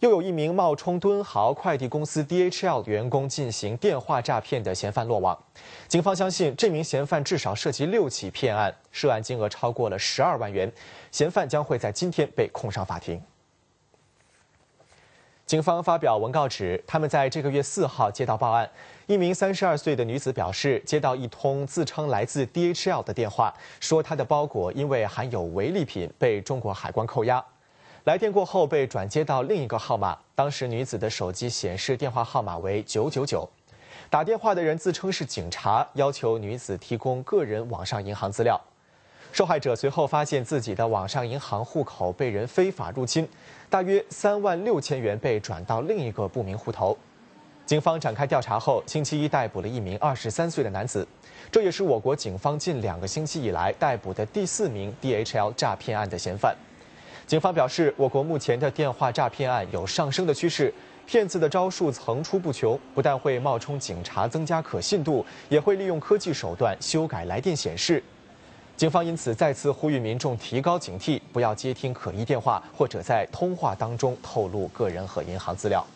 又有一名冒充敦豪快递公司 DHL 员工进行电话诈骗的嫌犯落网，警方相信这名嫌犯至少涉及六起骗案，涉案金额超过了十二万元，嫌犯将会在今天被控上法庭。警方发表文告指，他们在这个月四号接到报案，一名三十二岁的女子表示，接到一通自称来自 DHL 的电话，说她的包裹因为含有违禁品被中国海关扣押。来电过后被转接到另一个号码，当时女子的手机显示电话号码为九九九，打电话的人自称是警察，要求女子提供个人网上银行资料。受害者随后发现自己的网上银行户口被人非法入侵，大约三万六千元被转到另一个不明户头。警方展开调查后，星期一逮捕了一名二十三岁的男子，这也是我国警方近两个星期以来逮捕的第四名 DHL 诈骗案的嫌犯。警方表示，我国目前的电话诈骗案有上升的趋势，骗子的招数层出不穷，不但会冒充警察增加可信度，也会利用科技手段修改来电显示。警方因此再次呼吁民众提高警惕，不要接听可疑电话，或者在通话当中透露个人和银行资料。